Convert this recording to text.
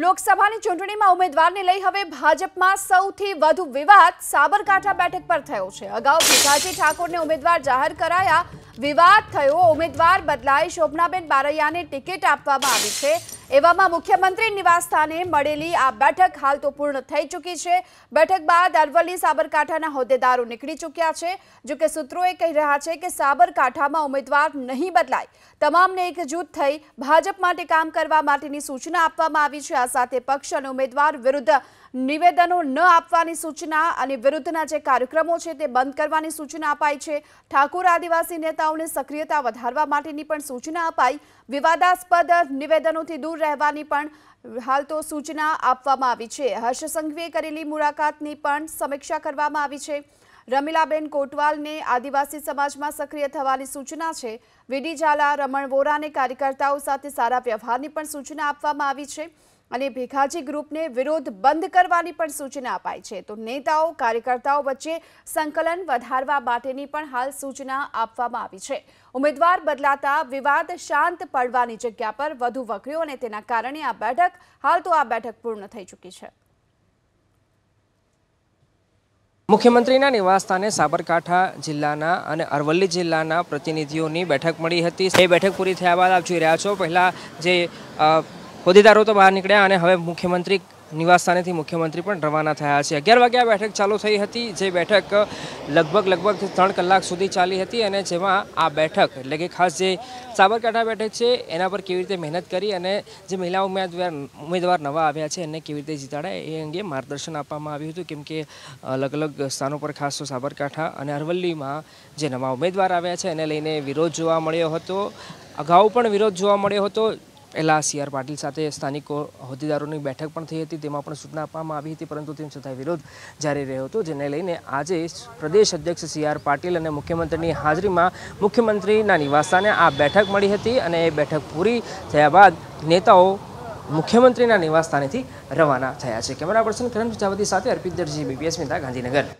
લોકસભાની ચૂંટણીમાં ઉમેદવારને લઈ હવે ભાજપમાં સૌથી વધુ વિવાદ સાબરકાંઠા બેઠક પર થયો છે અગાઉ ભીખાજી ઠાકોરને ઉમેદવાર જાહેર કરાયા વિવાદ થયો ઉમેદવાર બદલાઈ શોભનાબેન બારૈયાને ટિકિટ આપવામાં આવી છે એવામાં મુખ્યમંત્રી નિવાસ સ્થાને મળેલી આ બેઠક હાલ તો પૂર્ણ થઈ ચૂકી છે બેઠક બાદ અરવલ્લી સાબરકાંઠાના હોદ્દેદારો નીકળી ચૂક્યા છે જોકે સૂત્રોએ કહી રહ્યા છે કે સાબરકાંઠામાં ઉમેદવાર નહીં બદલાય તમામને એક જૂથ થઈ ભાજપ માટે કામ કરવા માટેની સૂચના આપવામાં આવી છે આ સાથે પક્ષ અને ઉમેદવાર વિરુદ્ધ નિવેદનો ન આપવાની સૂચના અને વિરુદ્ધના જે કાર્યક્રમો છે તે બંધ કરવાની સૂચના અપાઈ છે ઠાકોર આદિવાસી નેતાઓને સક્રિયતા વધારવા માટેની પણ સૂચના અપાઈ વિવાદાસ્પદ નિવેદનોથી દૂર રહેવાની પણ હાલ તો સૂચના આપવામાં આવી છે હર્ષ સંઘવીએ કરેલી મુલાકાતની પણ સમીક્ષા કરવામાં આવી છે રમીલાબેન કોટવાલને આદિવાસી સમાજમાં સક્રિય થવાની સૂચના છે વીડી ઝાલા રમણ વોરાને કાર્યકર્તાઓ સાથે સારા વ્યવહારની પણ સૂચના આપવામાં આવી છે અને ભેખાજી ગ્રુપને વિરોધ બંધ કરવાની પણ સૂચના અપાઈ છે તો નેતાઓ કાર્યકર્તાઓ વચ્ચે સંકલન વધારવા માટેની પણ હાલ સૂચના આપવામાં આવી છે ઉમેદવાર બદલાતા વિવાદ શાંત પડવાની જગ્યા પર વધુ વકર્યો અને તેના કારણે આ બેઠક હાલ તો આ બેઠક પૂર્ણ થઈ ચૂકી છે મુખ્યમંત્રીના નિવાસસ્થાને સાબરકાંઠા જિલ્લાના અને અરવલ્લી જિલ્લાના પ્રતિનિધિઓની બેઠક મળી હતી એ બેઠક પૂરી થયા બાદ આપ જોઈ રહ્યા છો પહેલાં જે હોદ્દેદારો તો બહાર નીકળ્યા અને હવે મુખ્યમંત્રી નિવાસસ્થાનેથી મુખ્યમંત્રી પણ રવાના થયા છે અગિયાર વાગ્યા બેઠક ચાલુ થઈ હતી જે બેઠક લગભગ લગભગ ત્રણ કલાક સુધી ચાલી હતી અને જેમાં આ બેઠક એટલે કે ખાસ જે સાબરકાંઠા બેઠક છે એના પર કેવી રીતે મહેનત કરી અને જે મહિલા ઉમેદવાર ઉમેદવાર નવા આવ્યા છે એને કેવી રીતે જીતાડ્યા એ અંગે માર્ગદર્શન આપવામાં આવ્યું હતું કેમ કે અલગ અલગ સ્થાનો પર ખાસ તો સાબરકાંઠા અને અરવલ્લીમાં જે નવા ઉમેદવાર આવ્યા છે એને લઈને વિરોધ જોવા મળ્યો હતો અગાઉ પણ વિરોધ જોવા મળ્યો હતો પહેલાં સી આર પાટીલ સાથે સ્થાનિક હોદ્દેદારોની બેઠક પણ થઈ હતી તેમાં પણ સૂચના આપવામાં આવી હતી પરંતુ તેમ છતાં વિરોધ જારી રહ્યો હતો જેને લઈને આજે પ્રદેશ અધ્યક્ષ સી આર પાટીલ અને મુખ્યમંત્રીની હાજરીમાં મુખ્યમંત્રીના નિવાસસ્થાને આ બેઠક મળી હતી અને એ બેઠક પૂરી થયા બાદ નેતાઓ મુખ્યમંત્રીના નિવાસસ્થાનેથી રવાના થયા છે કેમેરા પર્સન કરમ જાવતી સાથે અર્પિત દરજી બીબીએસ મિતા ગાંધીનગર